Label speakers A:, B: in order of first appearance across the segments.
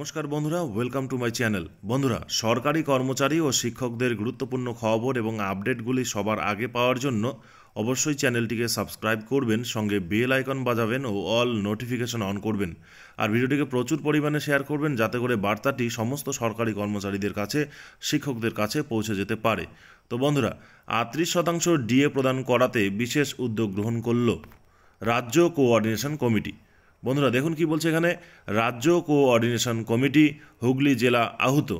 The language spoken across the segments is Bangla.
A: নমস্কার বন্ধুরা ওয়েলকাম টু মাই চ্যানেল বন্ধুরা সরকারি কর্মচারী ও শিক্ষকদের গুরুত্বপূর্ণ খবর এবং আপডেটগুলি সবার আগে পাওয়ার জন্য অবশ্যই চ্যানেলটিকে সাবস্ক্রাইব করবেন সঙ্গে বেল আইকন বাজাবেন ও অল নোটিফিকেশন অন করবেন আর ভিডিওটিকে প্রচুর পরিমাণে শেয়ার করবেন যাতে করে বার্তাটি সমস্ত সরকারি কর্মচারীদের কাছে শিক্ষকদের কাছে পৌঁছে যেতে পারে তো বন্ধুরা আটত্রিশ শতাংশ ডিএ প্রদান করাতে বিশেষ উদ্যোগ গ্রহণ করল রাজ্য কোঅর্ডিনেশন কমিটি বন্ধুরা দেখুন কি বলছে এখানে রাজ্য কোঅর্ডিনেশন কমিটি হুগলি জেলা আহত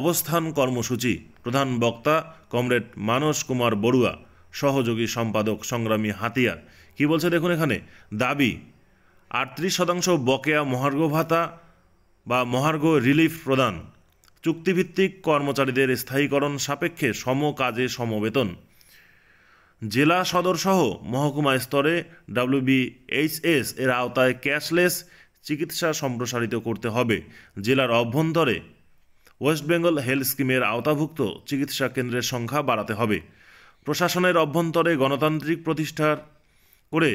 A: অবস্থান কর্মসূচি প্রধান বক্তা কমরেড মানস কুমার বড়ুয়া সহযোগী সম্পাদক সংগ্রামী হাতিয়ার কি বলছে দেখুন এখানে দাবি আটত্রিশ শতাংশ বকেয়া মহার্ঘ ভাতা বা মহার্ঘ রিলিফ প্রদান চুক্তিভিত্তিক কর্মচারীদের স্থায়ীকরণ সাপেক্ষে সম কাজে সমবেতন জেলা সদরসহ মহকুমা স্তরে ডাব্লিউবিএইচএস এর আওতায় ক্যাশলেস চিকিৎসা সম্প্রসারিত করতে হবে জেলার অভ্যন্তরে ওয়েস্ট বেঙ্গল হেলথ স্কিমের আওতাভুক্ত চিকিৎসা কেন্দ্রের সংখ্যা বাড়াতে হবে প্রশাসনের অভ্যন্তরে গণতান্ত্রিক প্রতিষ্ঠার করে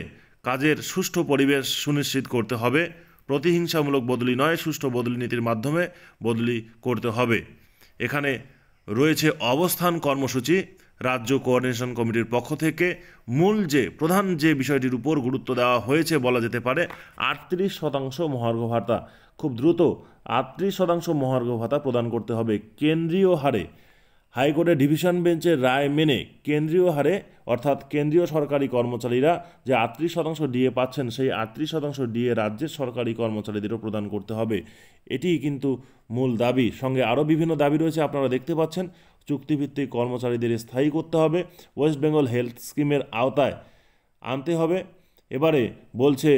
A: কাজের সুষ্ঠু পরিবেশ সুনিশ্চিত করতে হবে প্রতিহিংসামূলক বদলি নয় সুষ্ঠু বদলি নীতির মাধ্যমে বদলি করতে হবে এখানে রয়েছে অবস্থান কর্মসূচি রাজ্য কোঅর্ডিনেশন কমিটির পক্ষ থেকে মূল যে প্রধান যে বিষয়টির উপর গুরুত্ব দেওয়া হয়েছে বলা যেতে পারে আটত্রিশ শতাংশ মহার্ঘ ভাতা খুব দ্রুত আটত্রিশ শতাংশ মহার্ঘ ভাতা প্রদান করতে হবে কেন্দ্রীয় হারে হাইকোর্টের ডিভিশন বেঞ্চের রায় মেনে কেন্দ্রীয় হারে অর্থাৎ কেন্দ্রীয় সরকারি কর্মচারীরা যে আটত্রিশ শতাংশ ডিএ পাচ্ছেন সেই আটত্রিশ শতাংশ ডিএ রাজ্যের সরকারি কর্মচারীদেরও প্রদান করতে হবে এটি কিন্তু মূল দাবি সঙ্গে আরও বিভিন্ন দাবি রয়েছে আপনারা দেখতে পাচ্ছেন চুক্তিভিত্তিক কর্মচারীদের স্থায়ী করতে হবে ওয়েস্ট বেঙ্গল হেলথ স্কিমের আওতায় আনতে হবে এবারে বলছে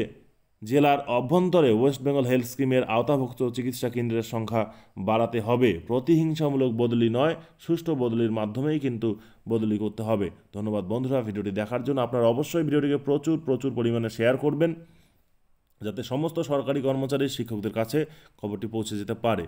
A: জেলার অভ্যন্তরে ওয়েস্ট বেঙ্গল হেলথ স্কিমের আওতাভুক্ত চিকিৎসা কেন্দ্রের সংখ্যা বাড়াতে হবে প্রতিহিংসামূলক বদলি নয় সুষ্ঠু বদলির মাধ্যমেই কিন্তু বদলি করতে হবে ধন্যবাদ বন্ধুরা ভিডিওটি দেখার জন্য আপনারা অবশ্যই ভিডিওটিকে প্রচুর প্রচুর পরিমাণে শেয়ার করবেন যাতে সমস্ত সরকারি কর্মচারী শিক্ষকদের কাছে খবরটি পৌঁছে যেতে পারে